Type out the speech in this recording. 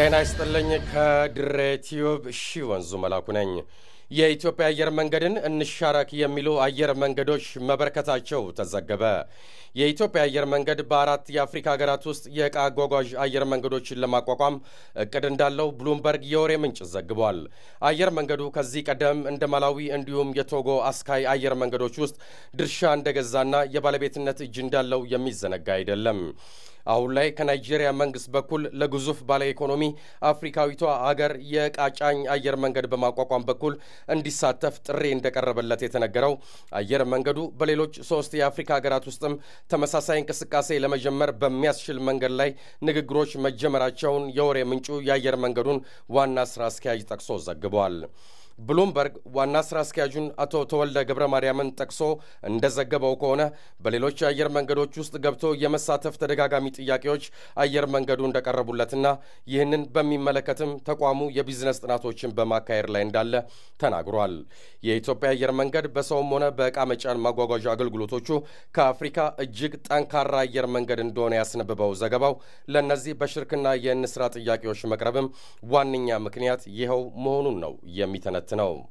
ጤና ይስጥልኝ። ከድሬ ቲዩብ ሺ ወንዙ መላኩ ነኝ። የኢትዮጵያ አየር መንገድን እንሻረክ የሚሉ አየር መንገዶች መበርከታቸው ተዘገበ። የኢትዮጵያ አየር መንገድ በአራት የአፍሪካ ሀገራት ውስጥ የእቃ አጓጓዥ አየር መንገዶችን ለማቋቋም እቅድ እንዳለው ብሉምበርግ የወሬ ምንጭ ዘግቧል። አየር መንገዱ ከዚህ ቀደም እንደ ማላዊ እንዲሁም የቶጎ አስካይ አየር መንገዶች ውስጥ ድርሻ እንደገዛና የባለቤትነት እጅ እንዳለው የሚዘነጋ አይደለም። አሁን ላይ ከናይጄሪያ መንግስት በኩል ለግዙፍ ባለ ኢኮኖሚ አፍሪካዊቷ አገር የቃጫኝ አየር መንገድ በማቋቋም በኩል እንዲሳተፍ ጥሪ እንደቀረበለት የተነገረው አየር መንገዱ በሌሎች ሶስት የአፍሪካ ሀገራት ውስጥም ተመሳሳይ እንቅስቃሴ ለመጀመር በሚያስችል መንገድ ላይ ንግግሮች መጀመራቸውን የወሬ ምንጩ የአየር መንገዱን ዋና ስራ አስኪያጅ ጠቅሶ ዘግቧል። ብሉምበርግ ዋና ስራ አስኪያጁን አቶ ተወልደ ገብረ ማርያምን ጠቅሶ እንደዘገበው ከሆነ በሌሎች የአየር መንገዶች ውስጥ ገብቶ የመሳተፍ ተደጋጋሚ ጥያቄዎች አየር መንገዱ እንደቀረቡለትና ይህንን በሚመለከትም ተቋሙ የቢዝነስ ጥናቶችን በማካሄድ ላይ እንዳለ ተናግሯል። የኢትዮጵያ አየር መንገድ በሰውም ሆነ በእቃ መጫን ማጓጓዣ አገልግሎቶቹ ከአፍሪካ እጅግ ጠንካራ አየር መንገድ እንደሆነ ያስነብበው ዘገባው ለእነዚህ በሽርክና የእንስራ ጥያቄዎች መቅረብም ዋነኛ ምክንያት ይኸው መሆኑን ነው የሚተነ To know.